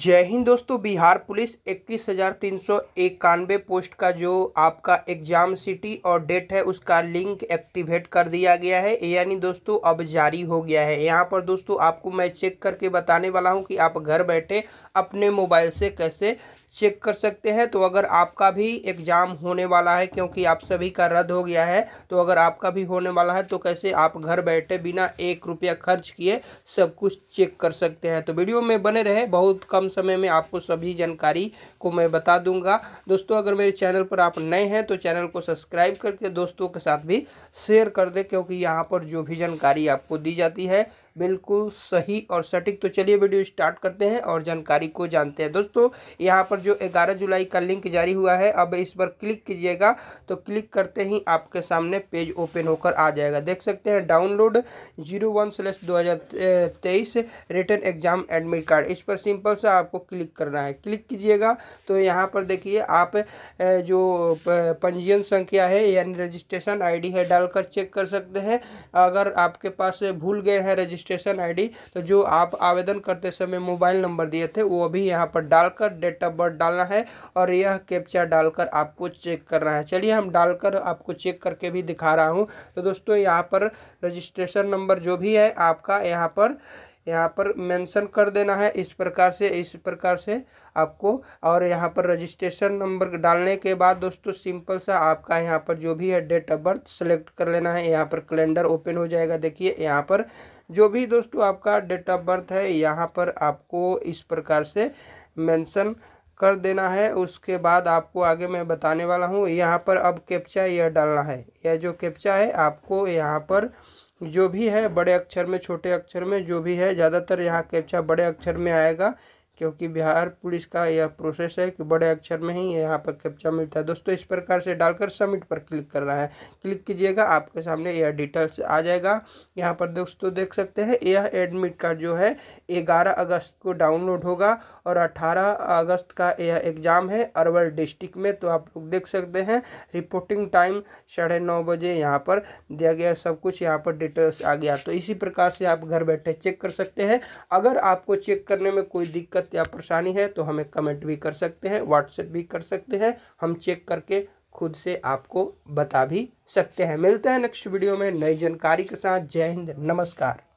जय हिंद दोस्तों बिहार पुलिस इक्कीस हज़ार तीन सौ इक्यानवे पोस्ट का जो आपका एग्ज़ाम सिटी और डेट है उसका लिंक एक्टिवेट कर दिया गया है यानी दोस्तों अब जारी हो गया है यहाँ पर दोस्तों आपको मैं चेक करके बताने वाला हूँ कि आप घर बैठे अपने मोबाइल से कैसे चेक कर सकते हैं तो अगर आपका भी एग्ज़ाम होने वाला है क्योंकि आप सभी का रद्द हो गया है तो अगर आपका भी होने वाला है तो कैसे आप घर बैठे बिना एक रुपया खर्च किए सब कुछ चेक कर सकते हैं तो वीडियो में बने रहे बहुत कम समय में आपको सभी जानकारी को मैं बता दूंगा दोस्तों अगर मेरे चैनल पर आप नए हैं तो चैनल को सब्सक्राइब करके दोस्तों के साथ भी शेयर कर दें क्योंकि यहाँ पर जो भी जानकारी आपको दी जाती है बिल्कुल सही और सटीक तो चलिए वीडियो स्टार्ट करते हैं और जानकारी को जानते हैं दोस्तों यहाँ पर जो ग्यारह जुलाई का लिंक जारी हुआ है अब इस पर क्लिक कीजिएगा तो क्लिक करते ही आपके सामने पेज ओपन होकर आ जाएगा देख सकते हैं डाउनलोड जीरो वन स्लेस दो हज़ार तेईस रिटर्न एग्जाम एडमिट कार्ड इस पर सिंपल सा आपको क्लिक करना है क्लिक कीजिएगा तो यहाँ पर देखिए आप जो पंजीयन संख्या है यानी रजिस्ट्रेशन आईडी है डालकर चेक कर सकते हैं अगर आपके पास भूल गए हैं रजिस्ट्रेशन रजिस्ट्रेशन आईडी तो जो आप आवेदन करते समय मोबाइल नंबर दिए थे वो भी यहाँ पर डालकर डेट ऑफ बर्थ डालना है और यह कैप्चा डालकर आपको चेक करना है चलिए हम डालकर आपको चेक करके भी दिखा रहा हूँ तो दोस्तों यहाँ पर रजिस्ट्रेशन नंबर जो भी है आपका यहाँ पर यहाँ पर मेंशन कर देना है इस प्रकार से इस प्रकार से आपको और यहाँ पर रजिस्ट्रेशन नंबर डालने के बाद दोस्तों सिंपल सा आपका यहाँ पर जो भी है डेट ऑफ बर्थ सेलेक्ट कर लेना है यहाँ पर कैलेंडर ओपन हो जाएगा देखिए यहाँ पर जो भी दोस्तों आपका डेट ऑफ बर्थ है यहाँ पर आपको इस प्रकार से मेंशन कर देना है उसके बाद आपको आगे मैं बताने वाला हूँ यहाँ पर अब कैप्चा यह डालना है यह जो कैप्चा है आपको यहाँ पर जो भी है बड़े अक्षर में छोटे अक्षर में जो भी है ज़्यादातर यहाँ कैप्चा बड़े अक्षर में आएगा क्योंकि बिहार पुलिस का यह प्रोसेस है कि बड़े अक्षर में ही यहाँ पर कैप्चा मिलता है दोस्तों इस प्रकार से डालकर सबमिट पर क्लिक कर रहा है क्लिक कीजिएगा आपके सामने यह डिटेल्स आ जाएगा यहाँ पर दोस्तों देख सकते हैं यह एडमिट कार्ड जो है ग्यारह अगस्त को डाउनलोड होगा और अठारह अगस्त का यह एग्ज़ाम है अरवल डिस्ट्रिक्ट में तो आप लोग देख सकते हैं रिपोर्टिंग टाइम साढ़े नौ बजे यहाँ पर दिया गया सब कुछ यहाँ पर डिटेल्स आ गया तो इसी प्रकार से आप घर बैठे चेक कर सकते हैं अगर आपको चेक करने में कोई दिक्कत दिक्कत या परेशानी है तो हमें कमेंट भी कर सकते हैं व्हाट्सएप भी कर सकते हैं हम चेक करके खुद से आपको बता भी सकते हैं मिलते हैं नेक्स्ट वीडियो में नई जानकारी के साथ जय हिंद नमस्कार